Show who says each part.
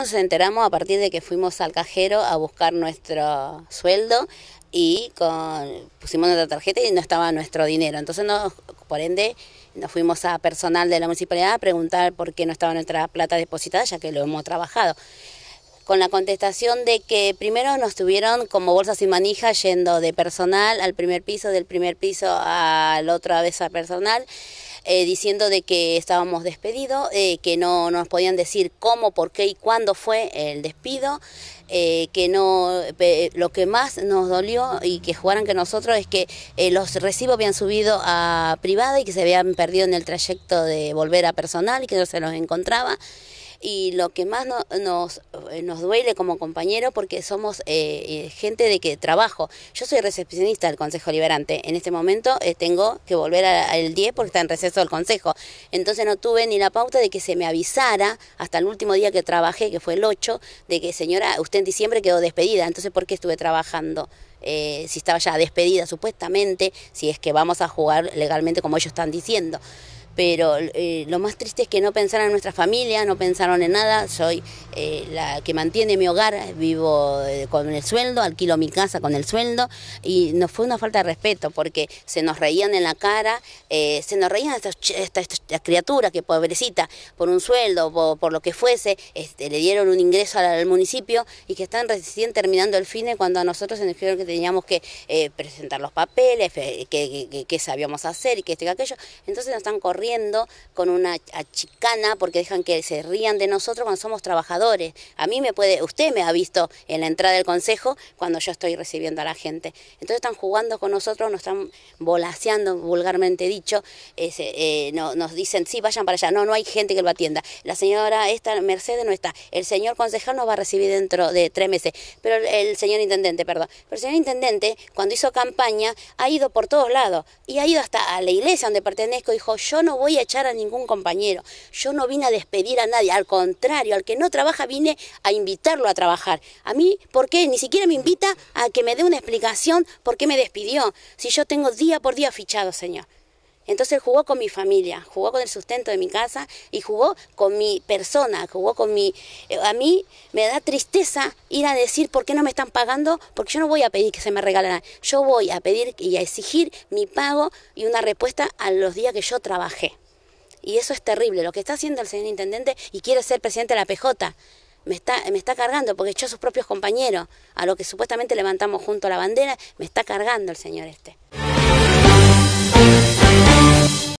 Speaker 1: Nos enteramos a partir de que fuimos al cajero a buscar nuestro sueldo y con, pusimos nuestra tarjeta y no estaba nuestro dinero. Entonces, por ende, nos fuimos a personal de la municipalidad a preguntar por qué no estaba nuestra plata depositada, ya que lo hemos trabajado. Con la contestación de que primero nos tuvieron como bolsas sin manija yendo de personal al primer piso, del primer piso al otro a veces a personal. Eh, diciendo de que estábamos despedidos, eh, que no nos podían decir cómo, por qué y cuándo fue el despido, eh, que no lo que más nos dolió y que jugaran que nosotros es que los recibos habían subido a privada y que se habían perdido en el trayecto de volver a personal y que no se los encontraba y lo que más nos, eh, nos duele como compañero porque somos eh, eh, gente de que trabajo. Yo soy recepcionista del Consejo Liberante. En este momento tengo que volver al 10 porque está en receso el Consejo. Entonces no tuve ni la pauta de que se me avisara hasta el último día que trabajé, que fue el 8, de que señora, usted en diciembre quedó despedida. Entonces, ¿por qué estuve trabajando? si estaba ya despedida supuestamente, si es que vamos a jugar legalmente como ellos están diciendo pero eh, lo más triste es que no pensaron en nuestra familia, no pensaron en nada, soy eh, la que mantiene mi hogar, vivo eh, con el sueldo, alquilo mi casa con el sueldo, y nos fue una falta de respeto porque se nos reían en la cara, se nos reían estas, estas, criaturas que pobrecita, por un sueldo, por, lo que fuese, este, le dieron un ingreso al, municipio y que están recién terminando el FINE cuando a nosotros se nos dijeron que teníamos que presentar los papeles, qué que, sabíamos hacer y que esto y aquello, entonces nos están corriendo con una chicana porque dejan que se rían de nosotros cuando somos trabajadores. A mí me puede, usted me ha visto en la entrada del consejo cuando yo estoy recibiendo a la gente. Entonces están jugando con nosotros, nos están volaseando, vulgarmente dicho, eh, nos dicen, sí, vayan para allá. No, no hay gente que lo atienda. La señora esta, Mercedes, no está. El señor concejal nos va a recibir dentro de tres meses. Pero el señor intendente, perdón. Pero el señor intendente, cuando hizo campaña, ha ido por todos lados y ha ido hasta a la iglesia donde pertenezco, dijo, yo no no voy a echar a ningún compañero, yo no vine a despedir a nadie, al contrario, al que no trabaja vine a invitarlo a trabajar. A mí, ¿por qué? Ni siquiera me invita a que me dé una explicación por qué me despidió, si yo tengo día por día fichado, Señor. Entonces jugó con mi familia, jugó con el sustento de mi casa y jugó con mi persona, jugó con mi... Eh, a mí me da tristeza ir a decir por qué no me están pagando, porque yo no voy a pedir que se me regalara, yo voy a pedir y a exigir mi pago y una respuesta a los días que yo trabajé. Y eso es terrible, lo que está haciendo el señor intendente y quiere ser presidente de la PJ. Me está, me está cargando porque echó a sus propios compañeros, a lo que supuestamente levantamos junto a la bandera, me está cargando el señor este.